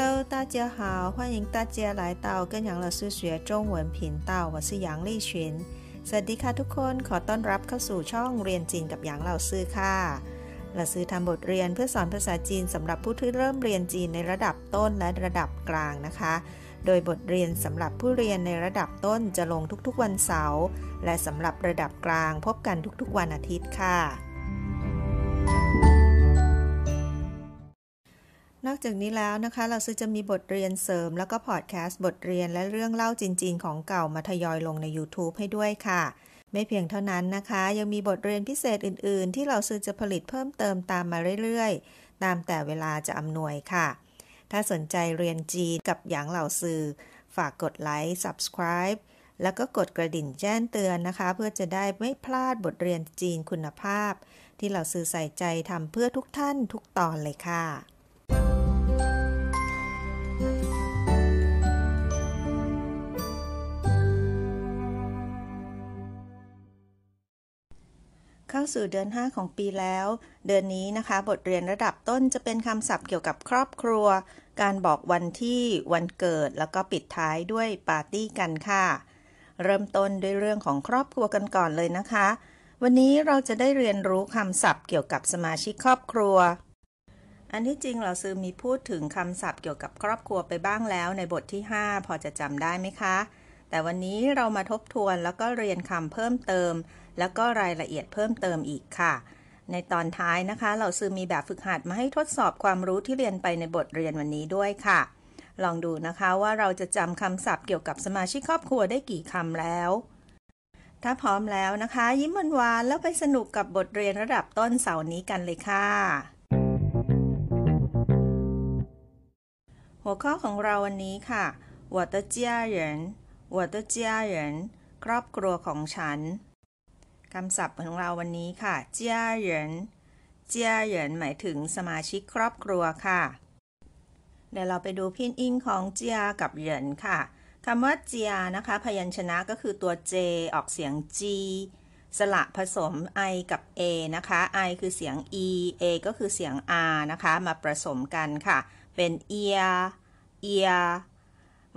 Hello，大家好，欢迎大家来到跟杨老师学中文频道，我是杨丽群。สวัสดีค่ะทุกคนขอต้อนรับเข้าสู่ช่องเรียนจีนกับหยางเหล่าซื่อค่ะเราซื้อทำบทเรียนเพื่อสอนภาษาจีนสำหรับผู้ที่เริ่มเรียนจีนในระดับต้นและระดับกลางนะคะ โดยบทเรียนสำหรับผู้เรียนในระดับต้นจะลงทุกๆวันเสาร์ และสำหรับระดับกลาง พบกันทุกๆ วันอาทิตย์ค่ะนอกจากนี้แล้วนะคะเราซื้อจะมีบทเรียนเสริม แล้วก็พอดแคสต์บทเรียนและเรื่องเล่าจริง ๆ ของเก่ามาทยอยลงใน YouTube ให้ด้วยค่ะ ไม่เพียงเท่านั้นนะคะยังมีบทเรียนพิเศษอื่น ๆ ที่เราซื้อจะผลิตเพิ่มเติมตามมาเรื่อยๆ ตามแต่เวลาจะอำนวยค่ะ ถ้าสนใจเรียนจีน กับหยางเหล่าซือฝากกดไลค์ subscribe แล้วก็กดกระดิ่งแจ้งเตือนนะคะ เพื่อจะได้ไม่พลาดบทเรียนจีนคุณภาพ ที่เราซื้อใส่ใจทำเพื่อทุกท่านทุกตอนเลยค่ะเข้าสู่เดือน5 ของปีแล้ว เดือนนี้นะคะบทเรียนระดับต้นจะเป็นคำศัพท์เกี่ยวกับครอบครัว การบอกวันที่วันเกิดแล้วก็ปิดท้ายด้วยปาร์ตี้กันค่ะ เริ่มต้นด้วยเรื่องของครอบครัวกันก่อนเลยนะคะ วันนี้เราจะได้เรียนรู้คำศัพท์เกี่ยวกับสมาชิกครอบครัว อันที่จริงเราซื้อมีพูดถึงคำศัพท์เกี่ยวกับครอบครัวไปบ้างแล้ว ในบทที่ 5 พอจะจำได้ไหมคะ แต่วันนี้เรามาทบทวนแล้วก็เรียนคำเพิ่มเติมแล้วก็รายละเอียดเพิ่มเติมอีกค่ะ ในตอนท้ายนะคะ เราซื้อมีแบบฝึกหัดมาให้ทดสอบความรู้ที่เรียนไปในบทเรียนวันนี้ด้วยค่ะ ลองดูนะคะว่าเราจะจำคำศัพท์เกี่ยวกับสมาชิกครอบครัวได้กี่คำแล้ว ถ้าพร้อมแล้วนะคะ ยิ้มหวานๆแล้วไปสนุกกับบทเรียนระดับต้นเสาร์นี้กันเลยค่ะ หัวข้อของเราวันนี้ค่ะ我的家人我的家人ครอบครัวของฉันคำศัพท์ของเราวันนี้ค่ะ เจียเหริน เจียเหริน หมายถึงสมาชิกครอบครัวค่ะ เดี๋ยวเราไปดูพินอินของเจียกับเหริน ค่ะ คำว่าเจียนะคะ พยัญชนะก็คือตัวเจออกเสียงจีสระผสม i กับ a นะคะ i คือเสียง e a ก็คือเสียง r นะคะ มาผสมกันค่ะ เป็นเอียเอีย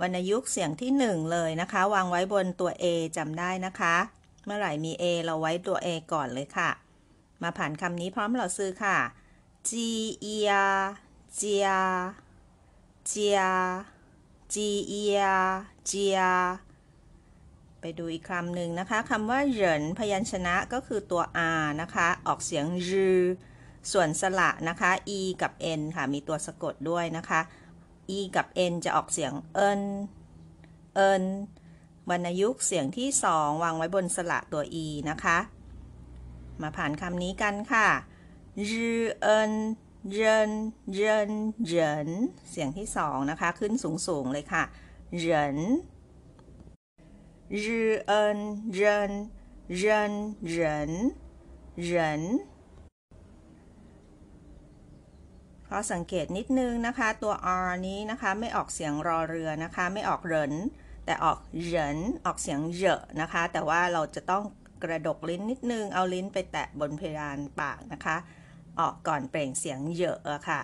วรรณยุกต์เสียงที่ 1 เลยนะคะ วางไว้บนตัว a จำได้นะคะเมื่อไหร่มี A เราไว้ตัว A ก่อนเลยค่ะ มาผ่านคำนี้พร้อมเราซื้อค่ะจีเ G ียเจียเจียเียเจีย ไปดูอีกคำหนึ่งนะคะ คำว่าเหรินพยัญชนะก็คือตัว R นะคะ ออกเสียงรือ ส่วนสระนะคะ e กับ n ค่ะ มีตัวสะกดด้วยนะคะ e กับ n จะออกเสียง เอินเอินวรรณยุกต์เสียงที่สองวางไว้บนสระตัว e นะคะ มาผ่านคำนี้กันค่ะเอินเรินเรินเรินเสียงที่สองนะคะขึ้นสูงสูงเลยค่ะเรินเจินเรินเรินเรินเรินพอสังเกตนิดนึงนะคะตัว r นี้นะคะไม่ออกเสียงรอเรือนะคะไม่ออกเหรินแต่ออกเหรินออกเสียงเหรนะคะ แต่ว่าเราจะต้องกระดกลิ้นนิดนึงเอาลิ้นไปแตะบนเพดานปากนะคะออกก่อนเปล่งเสียงเหรอะค่ะ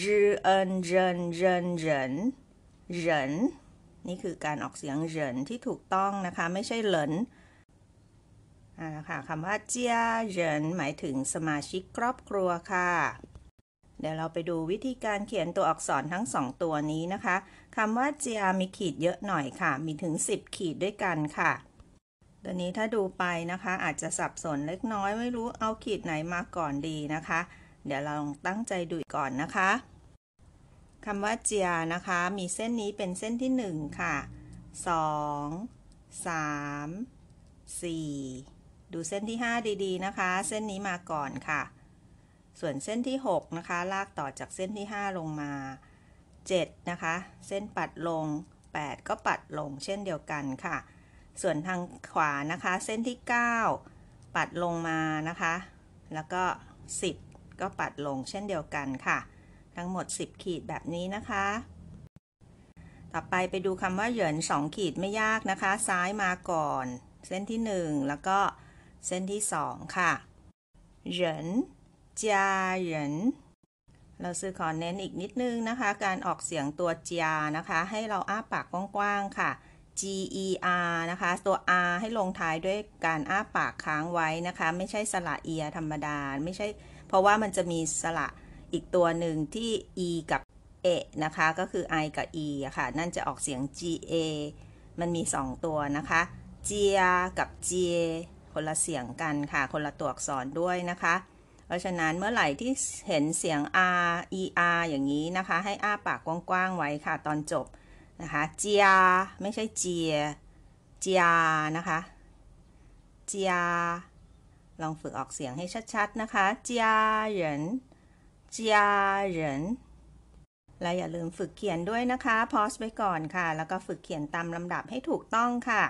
จืเอินเจินเจินเจรนเจรนนี่คือการออกเสียงเหินที่ถูกต้องนะคะไม่ใช่เหริน่ะค่ะคำว่าเจียเหินหมายถึงสมาชิกครอบครัวค่ะ เดี๋ยวเราไปดูวิธีการเขียนตัวอักษรทั้งสองตัวนี้นะคะคำว่าเจีย มีขีดเยอะหน่อยค่ะ มีถึง 10 ขีดด้วยกันค่ะตัวนี้ถ้าดูไปนะคะ อาจจะสับสนเล็กน้อยไม่รู้เอาขีดไหนมาก่อนดีนะคะ เดี๋ยวเราลองตั้งใจดูก่อนนะคะ คำว่าเจียนะคะ มีเส้นนี้เป็นเส้นที่ 1 ค่ะ 2 3 4 ดูเส้นที่ 5 ดีๆ นะคะ เส้นนี้มาก่อนค่ะ ส่วนเส้นที่6นะคะลากต่อจากเส้นที่5ลงมา7นะคะเส้นปัดลง 8 ก็ปัดลงเช่นเดียวกันค่ะ ส่วนทางขวานะคะเส้นที่ 9 ปัดลงมานะคะแล้วก็ 10 ก็ปัดลงเช่นเดียวกันค่ะ ทั้งหมด 10 ขีดแบบนี้นะคะ ต่อไปไปดูคำว่าเหยิน2 ขีดไม่ยากนะคะ ซ้ายมาก่อน เส้นที่ 1 แล้วก็เส้นที่2ค่ะเหยินจาเหย่นเราซื้อขอเน้นอีกนิดนึงนะคะ การออกเสียงตัวียนะคะ ให้เราอ้าปากกว้างๆค่ะ g e r นะคะ ตัว r ให้ลงท้ายด้วยการอ้าปากค้างไว้นะคะ ไม่ใช่สระเอียธรรมดา ไม่ใช่ เพราะว่ามันจะมีสระอีกตัวหนึ่งที่ e กับอนะคะ ก็คือ i กับ e ค่ะ นั่นจะออกเสียง g a มันมี 2 ตัวนะคะ g r กับ g a คนละเสียงกันค่ะ คนละตัวอักษรด้วยนะคะราะฉะนั้นเมื่อไหร่ที่เห็นเสียง r e r อย่างนี้นะคะ ให้อ้าปากกว้างๆไว้ค่ะ ตอนจบนะคะเจียไม่ใช่เจียเจียนะคะเจียลองฝึกออกเสียงให้ชัดๆ นะคะเจียเหรนเจียเหรนและอย่าลืมฝึกเขียนด้วยนะคะพอสไปก่อนค่ะ แล้วก็ฝึกเขียนตามลำดับให้ถูกต้องค่ะ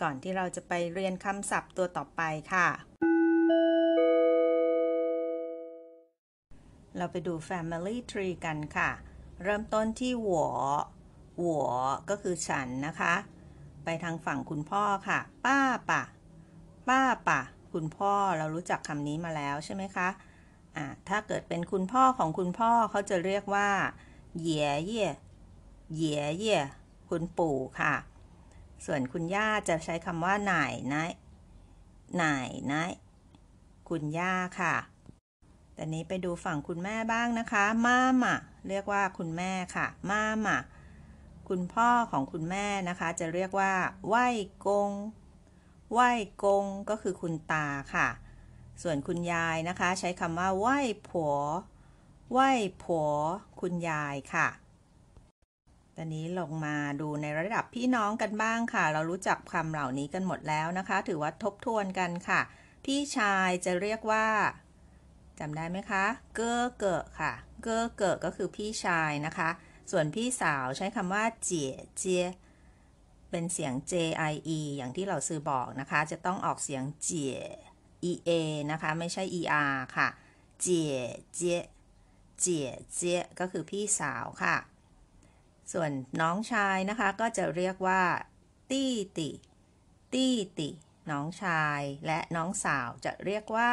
ก่อนที่เราจะไปเรียนคำศัพท์ตัวต่อไปค่ะเราไปดู Family Tree กันค่ะ เริ่มต้นที่หัว หัว ก็คือฉันนะคะ ไปทางฝั่งคุณพ่อค่ะป้าปะ ป้าปะ คุณพ่อเรารู้จักคำนี้มาแล้วใช่ไหมคะะถ้าเกิดเป็นคุณพ่อของคุณพ่อเขาจะเรียกว่าเหยียเย่เหยียเย่คุณปู่ค่ะ ส่วนคุณย่าจะใช้คำว่าไหนนะไหนนะคุณย่าค่ะแต่นี้ไปดูฝั่งคุณแม่บ้างนะคะมาม่าเรียกว่าคุณแม่ค่ะ มาม่าคุณพ่อของคุณแม่นะคะ จะเรียกว่า ไหวกง ไหวกง ก็คือคุณตาค่ะ ส่วนคุณยายนะคะ ใช้คำว่าไหวผัวไหวผัวคุณยายค่ะ ตอนนี้ลงมาดูในระดับพี่น้องกันบ้างค่ะ เรารู้จักคำเหล่านี้กันหมดแล้วนะคะ ถือว่าทบทวนกันค่ะ พี่ชายจะเรียกว่าจำได้ไหมคะ เกอเกอค่ะ เกอเกอก็คือพี่ชายนะคะ ส่วนพี่สาวใช้คำว่าเจี๋ยเจียเป็นเสียง JIE อย่างที่เราซื้อบอกนะคะ จะต้องออกเสียงเจี๋ย EA นะคะ ไม่ใช่ ER ค่ะ เจี๋ยเจียเจี๋ยเจียก็คือพี่สาวค่ะ ส่วนน้องชายนะคะ ก็จะเรียกว่าตี้ติ ตี้ติ น้องชาย และน้องสาวจะเรียกว่า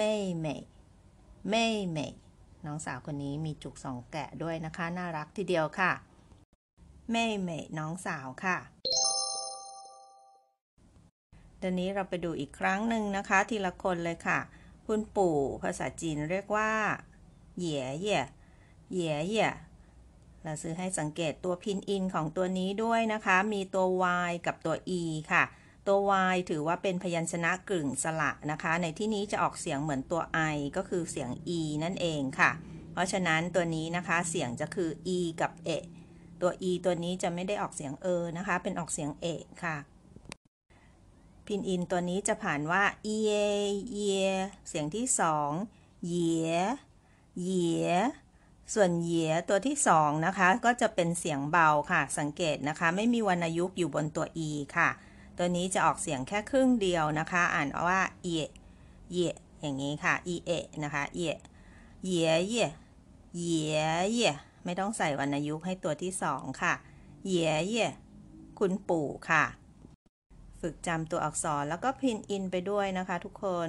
มมมเม妹妹น้องสาวคนนี้มีจุกสองแกะด้วยนะคะ น่ารักทีเดียวค่ะเม่เม่น้องสาวค่ะเดี๋ยวนี้เราไปดูอีกครั้งหนึ่งนะคะทีละคนเลยค่ะคุณปู่ภาษาจีนเรียกว่าเหย่เหย่เหย่เหย่เราซื้อให้สังเกตตัวพินอินของตัวนี้ด้วยนะคะ มีตัว y กับตัว e ค่ะตัว y ถือว่าเป็นพยัญชนะกึ่งสระนะคะ ในที่นี้จะออกเสียงเหมือนตัว i ก็คือเสียง e นั่นเองค่ะ เพราะฉะนั้นตัวนี้นะคะเสียงจะคือ e กับเอตัว e ตัวนี้จะไม่ได้ออกเสียงเอนะคะเป็นออกเสียงเอค่ะ พินอินตัวนี้จะผ่านว่าเอเเสียงที่สองเยเยส่วนเหยตัวที่สองนะคะ ก็จะเป็นเสียงเบาค่ะ สังเกตนะคะไม่มีวรรณยุกต์อยู่บนตัว e ค่ะตัวนี้จะออกเสียงแค่ครึ่งเดียวนะคะ อ่านว่าเยเยอย่างนี้ค่ะเอนะคะเยเยเยเยเยไม่ต้องใส่วรรณยุกต์ให้ตัวที่สองค่ะเยเยคุณปู่ค่ะ ฝึกจำตัวอักษรแล้วก็พินอินไปด้วยนะคะ ทุกคน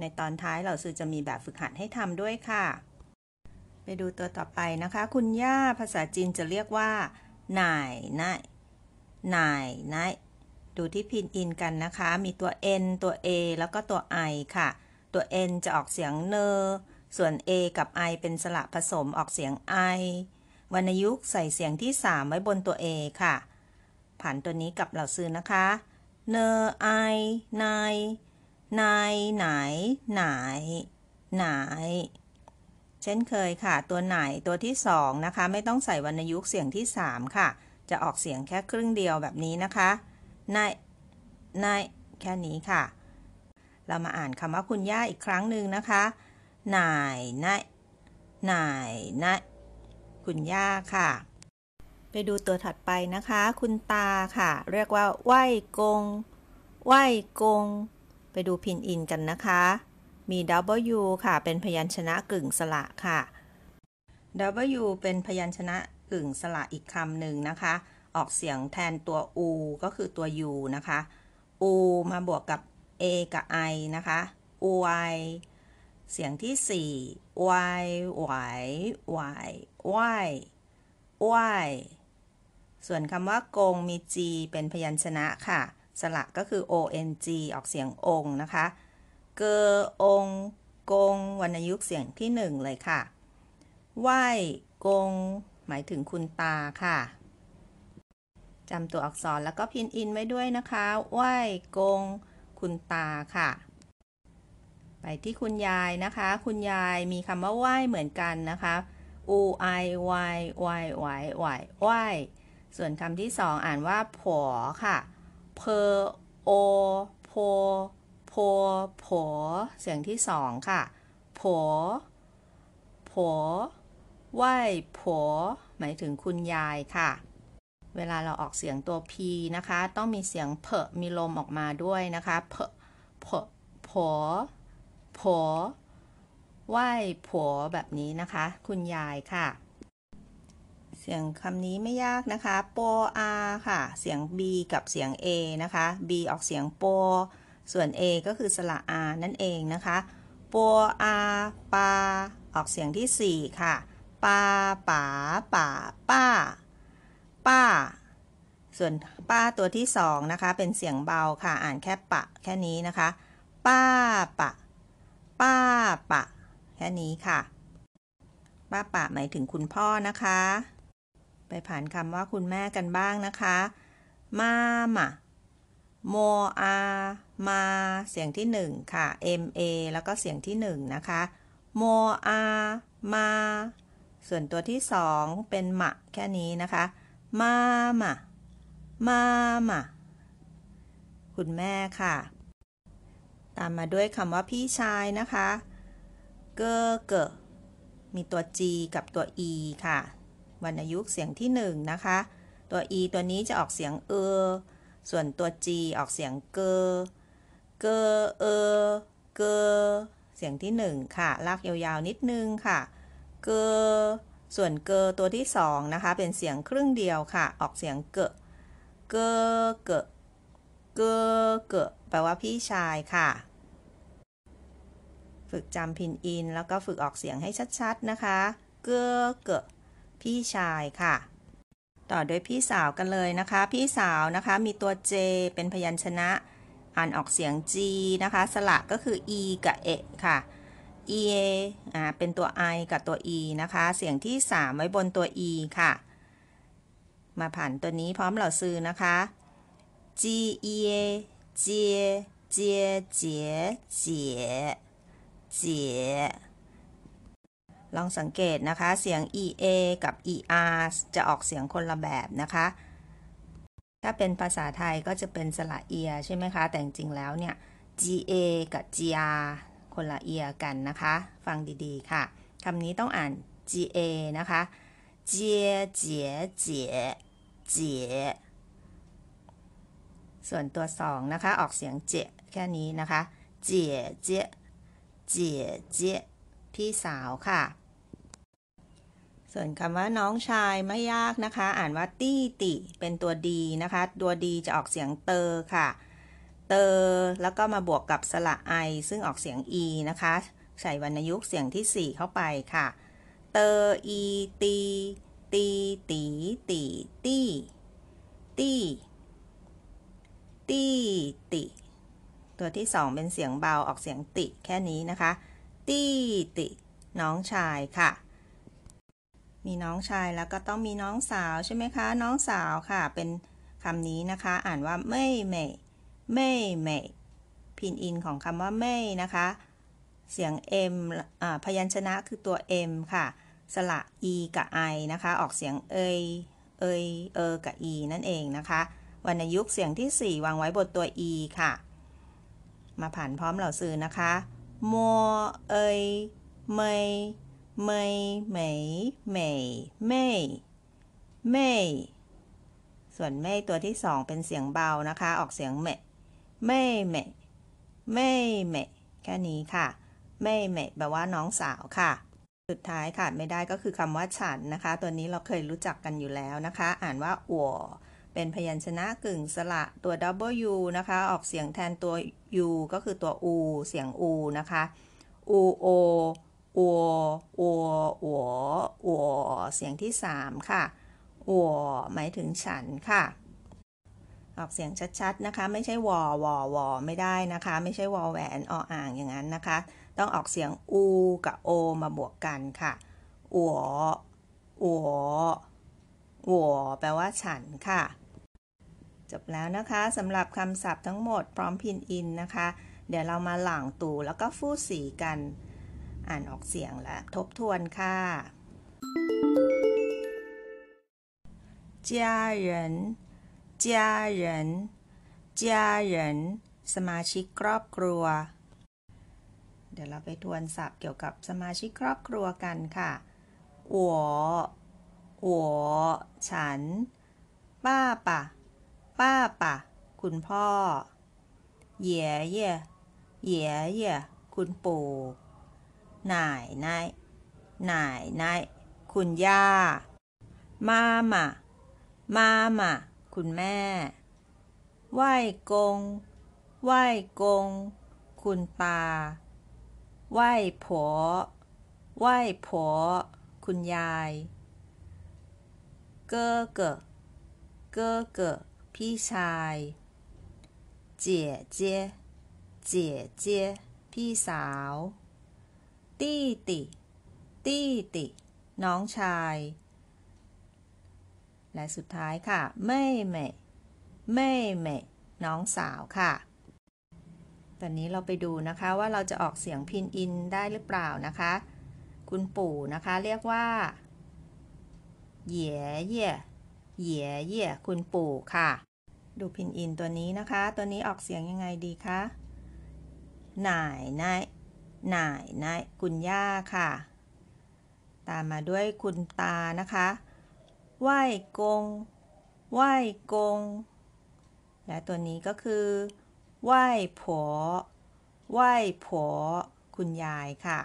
ในตอนท้ายเราซื้อจะมีแบบฝึกหัดให้ทำด้วยค่ะ ไปดูตัวต่อไปนะคะ คุณย่าภาษาจีนจะเรียกว่าหน่ายนายหน่ายนายดูที่พินอินกันนะคะ มีตัว n ตัว a แล้วก็ตัว i ค่ะ ตัว n จะออกเสียงเนอส่วน a กับ i เป็นสระผสมออกเสียง i วรรณยุกต์ใส่เสียงที่ 3 ไว้บนตัว a ค่ะ ผ่านตัวนี้กับเหล่าซื้อนะคะ เนอไอนไนไหนไหนไหน เช่นเคยค่ะ ตัวไหนตัวที่ 2 นะคะ ไม่ต้องใส่วรรณยุกต์เสียงที่ 3 ค่ะ จะออกเสียงแค่ครึ่งเดียวแบบนี้นะคะนายนายแค่นี้ค่ะ เรามาอ่านคำว่าคุณย่าอีกครั้งหนึ่งนะคะนายนายนายนายคุณย่าค่ะ ไปดูตัวถัดไปนะคะ คุณตาค่ะ เรียกว่า ไหวกงไหวกงไปดูพินอินกันนะคะ มี W ค่ะเป็นพยัญชนะกึ่งสระค่ะ W เป็นพยัญชนะกึ่งสระอีกคำหนึ่งนะคะออกเสียงแทนตัว u ก็คือตัว u นะคะ u มาบวกกับ a กับ i นะคะ u i เสียงที่ 4 y y y y y ส่วนคำว่ากงมี g เป็นพยัญชนะค่ะ สระก็คือ o n g ออกเสียงองนะคะ เกอองกงวรรณยุกเสียงที่ 1 เลยค่ะ ไหวกง หมายถึงคุณตาค่ะจำตัวอักษรแล้วก็พินอินไว้ด้วยนะคะ ไหวกง คุณตาค่ะ ไปที่คุณยายนะคะ คุณยายมีคำว่าไหวเหมือนกันนะคะ u i y y y y y ส่วนคำที่สองอ่านว่าผัวค่ะ p o p o p o ผวเสียงที่สองค่ะผัวผัวไหวผัวหมายถึงคุณยายค่ะเวลาเราออกเสียงตัว p นะคะ ต้องมีเสียงเพอมีลมออกมาด้วยนะคะเพอเพผอผอไหวผัวแบบนี้นะคะ คุณยายค่ะ เสียงคำนี้ไม่ยากนะคะโปอาค่ะ เสียง b กับเสียง a นะคะ b ออกเสียงโปส่วน a ก็คือ สระอานั่นเองนะคะโปอาปา ออกเสียงที่4ค่ะปาป๋าป่าป้าปาป้า ส่วนป้าตัวที่สองนะคะ เป็นเสียงเบาค่ะ อ่านแค่ปะ แค่นี้นะคะ ป้าปะ ป้าปะแค่นี้ค่ะ ป้าปะหมายถึงคุณพ่อนะคะ ไปผ่านคำว่าคุณแม่กันบ้างนะคะ มาหมาโมอา มาเสียงที่หนึ่งค่ะ M A แล้วก็เสียงที่หนึ่งนะคะโมอา มา ส่วนตัวที่สองเป็นมะ แค่นี้นะคะมามามามาคุณแม่ค่ะ ตามมาด้วยคำว่าพี่ชายนะคะ เกอเกอมีตัว G กับตัว E ค่ะ วรรณยุกต์เสียงที่หนึ่งนะคะ ตัว E ตัวนี้จะออกเสียงเออ ส่วนตัว G ออกเสียงเกอ เกอ เออ เกอ เสียงที่หนึ่งค่ะ ลากยาวๆนิดนึงค่ะ เกอส่วนเกอตัวที่สองนะคะ เป็นเสียงครึ่งเดียวค่ะ ออกเสียงเกอ เกอเกอเกอเกแปลว่าพี่ชายค่ะ ฝึกจำพินอิน แล้วก็ฝึกออกเสียงให้ชัด ๆ นะคะ เกอ เกอพี่ชายค่ะ ต่อด้วยพี่สาวกันเลยนะคะ พี่สาวนะคะมีตัว J เป็นพยัญชนะอ่านออกเสียง G นะคะสระก็คือ E กับเอค่ะ e a อ่า เป็นตัว i กับตัว e นะคะ เสียงที่ 3 ไว้บนตัว e ค่ะ มาผ่านตัวนี้พร้อมเหล่าซื้อนะคะ g e a เจียเจ เจ เจ เจ ลองสังเกตนะคะ เสียง ea กับ er จะออกเสียงคนละแบบนะคะ ถ้าเป็นภาษาไทยก็จะเป็นสระเอียใช่ไหมคะ แต่จริงแล้วเนี่ย ga กับ gr คนละเอียกันนะคะ ฟังดีๆค่ะคำนี้ต้องอ่าน g a นะคะ เจียเจียเจียเจียส่วนตัวสองนะคะ ออกเสียงเจแค่นี้นะคะ เจียเจียเจียเจียพี่สาวค่ะ ส่วนคำว่าน้องชายไม่ยากนะคะ อ่านว่าตี้ติเป็นตัวดีนะคะ ตัวดีจะออกเสียงเตอค่ะเตอร์แล้วก็มาบวกกับสระไอซึ่งออกเสียงอ e นะคะใส่วรรณยุกต์เสียงที่ 4 เข้าไปค่ะ เตออีตีตี ตีตีตีตีตีติ ตัวที่ 2 เป็นเสียงเบาออกเสียงติแค่นี้นะคะตีติ น้องชายค่ะ มีน้องชายแล้วก็ต้องมีน้องสาวใช่ไหมคะ น้องสาวค่ะเป็นคำนี้นะคะอ่านว่าไม่เม่ไม่เม่พินอินของคำว่าเม่นะคะ เสียง M อ็ม พยัญชนะคือตัว M ค่ะ สระ E กับ I นะคะ ออกเสียงเอยเอยเออ กับ E นั่นเองนะคะ วรรณยุกต์เสียงที่ 4 วางไว้บนตัว E ค่ะ มาผ่านพร้อมเหล่าสื่อนะคะมัวเอยเมยเมยเมยเมยเมยเมยส่วนเมยตัวที่สองเป็นเสียงเบานะคะ ออกเสียงเมะม่แม่เม่แม่แค่นี้ค่ะเม่แม่แปลว่าน้องสาวค่ะ สุดท้ายค่ะไม่ได้ก็คือคำว่า ฉัน นะคะ ตัวนี้เราเคยรู้จักกันอยู่แล้วนะคะ อ่านว่าอัว เป็นพยัญชนะกึ่งสระ ตัว W นะคะ ออกเสียงแทนตัว U ก็คือตัว U เสียง U นะคะ U O อัวอัว อัว อัว เสียงที่3ค่ะ อัว หมายถึงฉันค่ะออกเสียงชัด ๆ นะคะ ไม่ใช่ วอวอวอไม่ได้นะคะ ไม่ใช่วอแหวนออ่างอย่างนั้นนะคะ ต้องออกเสียงอูกับโอมาบวกกันค่ะอัวอัวอัวแปลว่า ฉันค่ะ จบแล้วนะคะสำหรับคำศัพท์ทั้งหมดพร้อมพินอินนะคะ เดี๋ยวเรามาหลังตูแล้วก็ฟู่สีกัน อ่านออกเสียงและทบทวนค่ะ家人จ人家人นเนสมาชิกครอบครัว เดี๋ยวเราไปทวนศัพท์เกี่ยวกับสมาชิกครอบครัวกันค่ะ หัว หัว ฉัน ป้าป่ะป้าป่ะคุณพ่อเหย่เย่เหย่เย่คุณปู่นายนายนายนายคุณย่ามาม่ามาม่าคุณแม่ ไหว้กง ไหว้กง คุณตาไหว้ผอไหว้ผอคุณยายเก้อเกอเก้อเกอพี่ชาย เจี๋ยเจี๋ยเจี๋ยเจี๋ยพี่สาว ตี้ติ ตี้ติ น้องชายและสุดท้ายค่ะเม่เม่เม่เม่น้องสาวค่ะ ตอนนี้เราไปดูนะคะ ว่าเราจะออกเสียงพินอินได้หรือเปล่านะคะ คุณปู่นะคะ เรียกว่า เหย่เย่เหย่เย่ คุณปู่ค่ะ ดูพินอินตัวนี้นะคะ ตัวนี้ออกเสียงยังไงดีคะหน่ายนายหน่ายนายคุณย่าค่ะ ตามมาด้วยคุณตานะคะว่ายกงว่ายกง และตัวนี้ก็คือว่ายผัวว่ายผัวคุณยายค่ะ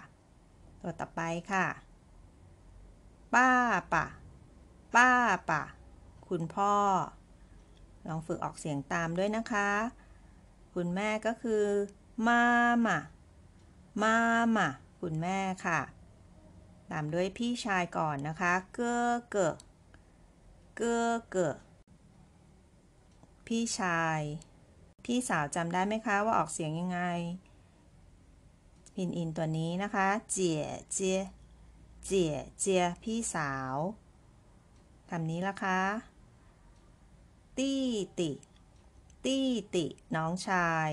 ตัวต่อไปค่ะ ป้าป่ะป้าป่ะคุณพ่อ ลองฝึกออกเสียงตามด้วยนะคะ คุณแม่ก็คือ มาม่ามาม่าคุณแม่ค่ะ ตามด้วยพี่ชายก่อนนะคะ เก้อเกอเกอเกอ พี่ชาย พี่สาวจำได้ไหมคะ ว่าออกเสียงยังไงพินอินตัวนี้นะคะ เจี๋ยเจี๋ย เจี๋ยเจี๋ย พี่สาวคำนี้ละคะ ตี้ติ ตี้ติ น้องชาย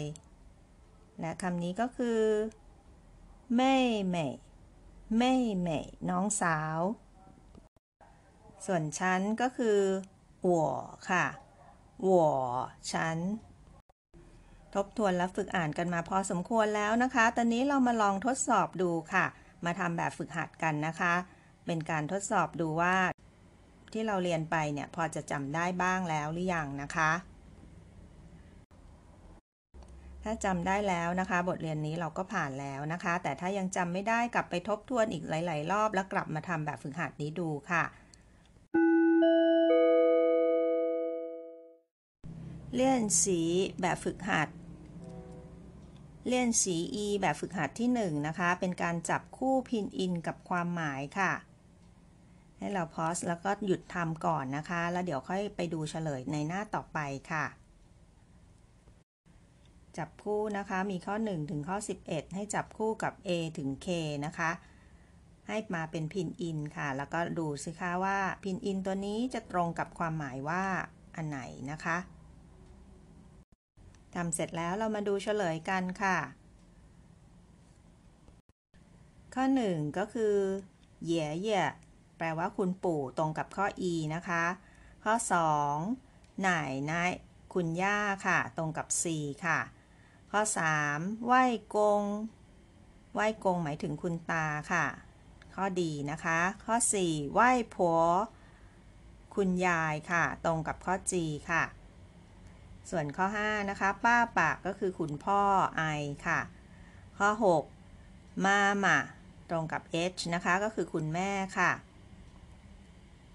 และคำนี้ก็คือแม่เม่แม่เม่น้องสาวส่วนฉันก็คือหัวค่ะหัวฉันทบทวนและฝึกอ่านกันมาพอสมควรแล้วนะคะ ตอนนี้เรามาลองทดสอบดูค่ะ มาทำแบบฝึกหัดกันนะคะ เป็นการทดสอบดูว่าที่เราเรียนไปเนี่ยพอจะจำได้บ้างแล้วหรือยังนะคะ ถ้าจำได้แล้วนะคะ บทเรียนนี้เราก็ผ่านแล้วนะคะ แต่ถ้ายังจำไม่ได้กลับไปทบทวนอีกหลาย ๆ รอบแล้วกลับมาทำแบบฝึกหัดนี้ดูค่ะเลี่ยนสีแบบฝึกหัด เลี่ยนสี e แบบฝึกหัดที่ 1 นะคะ เป็นการจับคู่พินอินกับความหมายค่ะ ให้เราพอสแล้วก็หยุดทำก่อนนะคะ แล้วเดี๋ยวค่อยไปดูเฉลยในหน้าต่อไปค่ะ จับคู่นะคะ มีข้อ 1 ถึงข้อ 11 ให้จับคู่กับ a ถึง k นะคะ ให้มาเป็นพินอินค่ะ แล้วก็ดูสิคะว่าพินอินตัวนี้จะตรงกับความหมายว่าอันไหนนะคะทำเสร็จแล้วเรามาดูเฉลย กันค่ะ ข้อ 1 ก็คือเหย่เหย่แปลว่าคุณปู่ตรงกับข้อ e นะคะ ข้อ2หน่ายนายคุณย่าค่ะ ตรงกับ c ค่ะ ข้อ 3 ไหวกงไหวกงหมายถึงคุณตาค่ะ ข้อดีนะคะ ข้อ 4 ไหวผัวคุณยายค่ะ ตรงกับข้อ g ค่ะส่วนข้อ 5 นะคะ ป้าปากก็คือคุณพ่อไอค่ะ ข้อ 6 มามาตรงกับ h นะคะ ก็คือคุณแม่ค่ะ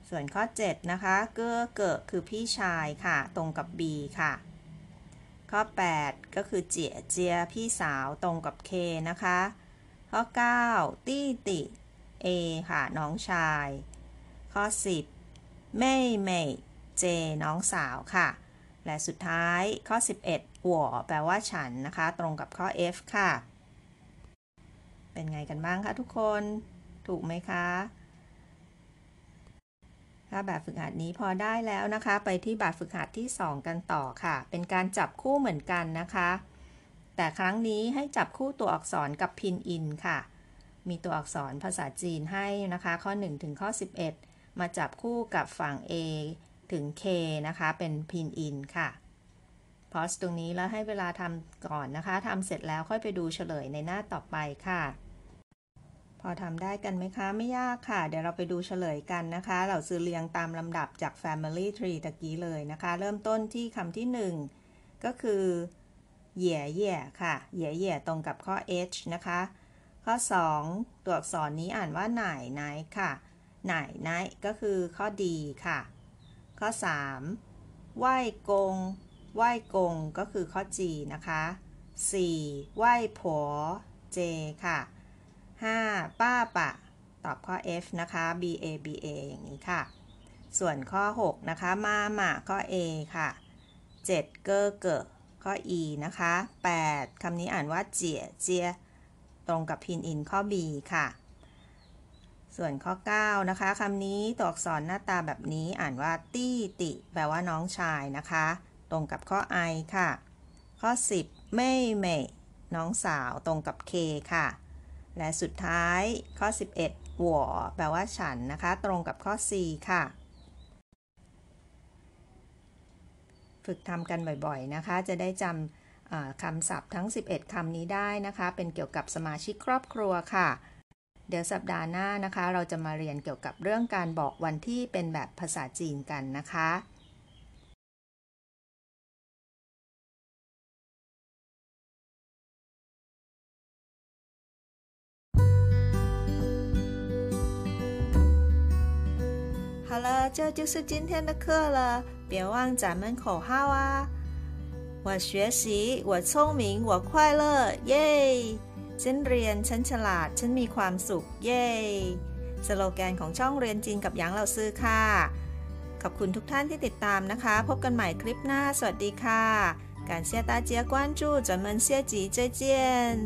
ส่วนข้อ 7 นะคะ เกื้อเกิดคือพี่ชายค่ะตรงกับ b ค่ะ ข้อ 8 ก็คือเจียเจียพี่สาวตรงกับ k นะคะ ข้อ 9 ตี้ติ a ค่ะ น้องชาย ข้อ 10เม่เม่เจน้องสาวค่ะและสุดท้ายข้อ 11หัวแปลว่าฉันนะคะตรงกับข้อ F ค่ะ เป็นไงกันบ้างคะ ทุกคน ถูกไหมคะถ้าแบบฝึกหัดนี้พอได้แล้วนะคะไปที่แบบฝึกหัดที่ 2 กันต่อค่ะ เป็นการจับคู่เหมือนกันนะคะ แต่ครั้งนี้ให้จับคู่ตัวอักษรกับพินอิน ค่ะ มีตัวอักษรภาษาจีนให้นะคะข้อ 1 ถึงข้อ 11 มาจับคู่กับฝั่ง A ถึง K นะคะ เป็นพินอินค่ะพอสตรงนี้แล้วให้เวลาทำก่อนนะคะ ทำเสร็จแล้วค่อยไปดูเฉลยในหน้าต่อไปค่ะ พอทำได้กันไหมคะ ไม่ยากค่ะ เดี๋ยวเราไปดูเฉลยกันนะคะ เราซื้อเรียงตามลำดับจาก Family Tree ตะกี้เลยนะคะ เริ่มต้นที่คำที่ 1 ก็คือ เหย่เหย่ค่ะ เหย่เหย่ตรงกับข้อ h นะคะ ข้อ 2 ตัวอักษรนี้อ่านว่าไหนไหนค่ะ ไหนไหนก็คือข้อ d ค่ะข้อ 3. ไหว้ กง ไหว้ กง ก็คือข้อจีนะคะ 4. ไหว้ผัวเจค่ะ 5. ป้าปะ ตอบข้อ F นะคะ B A B A อย่างนี้ค่ะ ส่วนข้อ 6 นะคะ มาหมา ข้อ A ค่ะ 7. เกอเกอข้อ E นะคะ 8. คำนี้อ่านว่าเจียเจียตรงกับพินอินข้อ B ค่ะส่วนข้อ9นะคะ คำนี้ตัวอักษรหน้าตาแบบนี้อ่านว่า ตี้ติ แปลว่าน้องชายนะคะ ตรงกับข้อ i ค่ะ ข้อ 10ไม่เม่น้องสาวตรงกับ k ค่ะ และสุดท้ายข้อ 11หัวแปลว่าฉันนะคะ ตรงกับข้อ c ค่ะ ฝึกทำกันบ่อยๆนะคะ จะได้จำคำศัพท์ทั้ง 11คำนี้ได้นะคะ เป็นเกี่ยวกับสมาชิกครอบครัวค่ะเดี๋ยวสัปดาห์หน้านะคะ เราจะมาเรียนเกี่ยวกับเรื่องการบอกวันที่เป็นแบบภาษาจีนกันนะคะ好了，这就是今天的课了。别忘咱们口号啊！我学习，我聪明，我快乐，耶！ฉันเรียนฉันฉลาดฉันมีความสุขเย้ สโลแกนของช่องเรียนจีนกับหยางเราซื้อค่ะ ขอบคุณทุกท่านที่ติดตามนะคะ พบกันใหม่คลิปหน้า สวัสดีค่ะการเสียตาเจียกว้นจู้จวนเมินเสียจีเจยเจียน